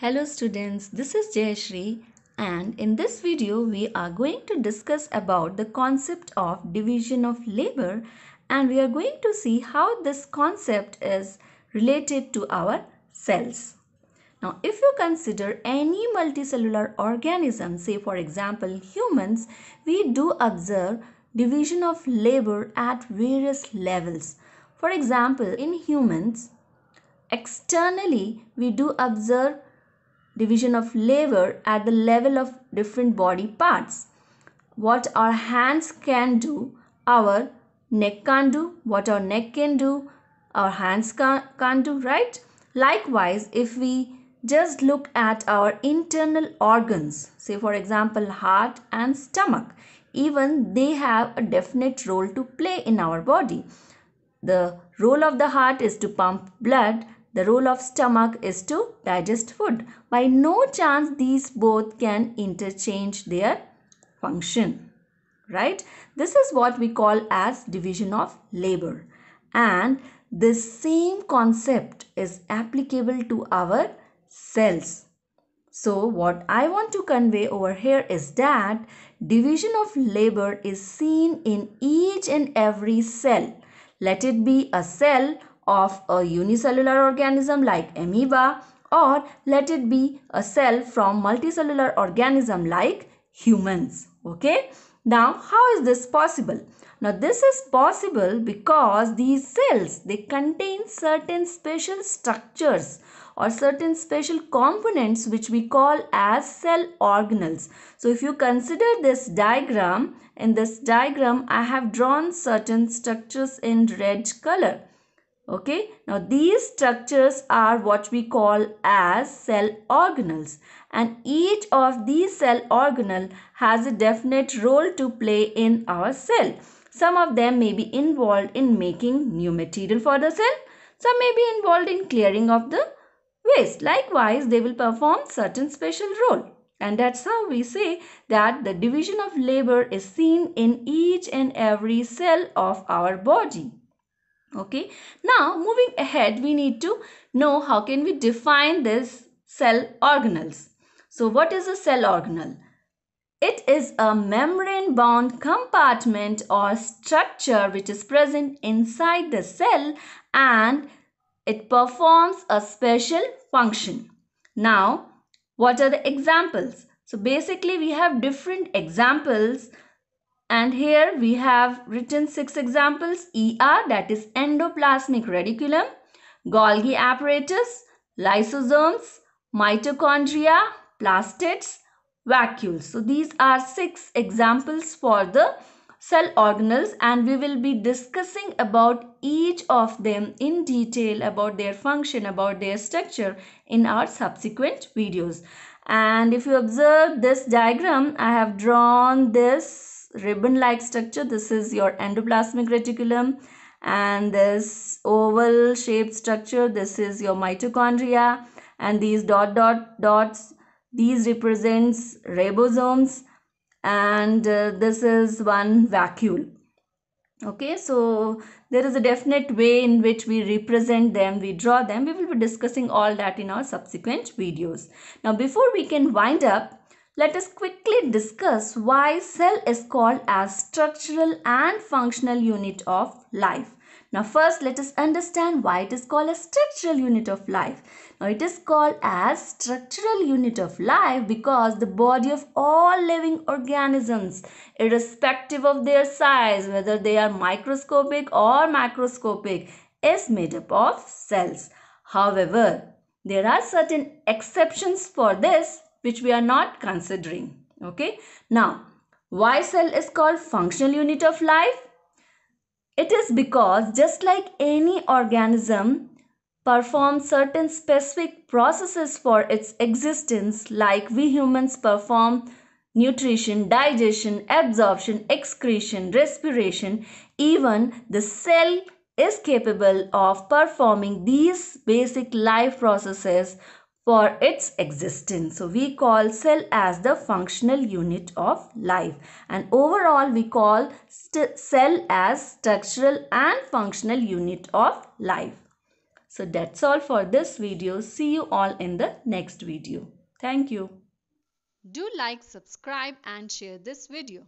Hello students, this is Jayashree and in this video we are going to discuss about the concept of division of labor and we are going to see how this concept is related to our cells. Now if you consider any multicellular organism say for example humans we do observe division of labor at various levels. For example in humans externally we do observe division of labor at the level of different body parts. What our hands can do, our neck can't do. What our neck can do, our hands can't, can't do, right? Likewise, if we just look at our internal organs, say for example, heart and stomach, even they have a definite role to play in our body. The role of the heart is to pump blood the role of stomach is to digest food. By no chance these both can interchange their function. Right? This is what we call as division of labor. And this same concept is applicable to our cells. So what I want to convey over here is that division of labor is seen in each and every cell. Let it be a cell of a unicellular organism like amoeba or let it be a cell from multicellular organism like humans. Okay. Now, how is this possible? Now, this is possible because these cells, they contain certain special structures or certain special components which we call as cell organelles. So, if you consider this diagram, in this diagram, I have drawn certain structures in red color. Okay, now these structures are what we call as cell organelles and each of these cell organelle has a definite role to play in our cell. Some of them may be involved in making new material for the cell. Some may be involved in clearing of the waste. Likewise, they will perform certain special role. And that's how we say that the division of labor is seen in each and every cell of our body okay now moving ahead we need to know how can we define this cell organelles so what is a cell organelle it is a membrane bound compartment or structure which is present inside the cell and it performs a special function now what are the examples so basically we have different examples and here we have written six examples ER that is endoplasmic reticulum, Golgi apparatus, lysosomes, mitochondria, plastids, vacuoles. So these are six examples for the cell organelles and we will be discussing about each of them in detail about their function, about their structure in our subsequent videos. And if you observe this diagram, I have drawn this ribbon-like structure. This is your endoplasmic reticulum and this oval shaped structure this is your mitochondria and these dot dot dots these represents ribosomes and uh, this is one vacuole okay so there is a definite way in which we represent them we draw them we will be discussing all that in our subsequent videos now before we can wind up let us quickly discuss why cell is called as structural and functional unit of life. Now first let us understand why it is called a structural unit of life. Now it is called as structural unit of life because the body of all living organisms irrespective of their size whether they are microscopic or macroscopic is made up of cells. However, there are certain exceptions for this which we are not considering. Okay. Now, why cell is called functional unit of life? It is because just like any organism performs certain specific processes for its existence like we humans perform nutrition, digestion, absorption, excretion, respiration, even the cell is capable of performing these basic life processes for its existence. So we call cell as the functional unit of life and overall we call cell as structural and functional unit of life. So that's all for this video. See you all in the next video. Thank you. Do like, subscribe and share this video.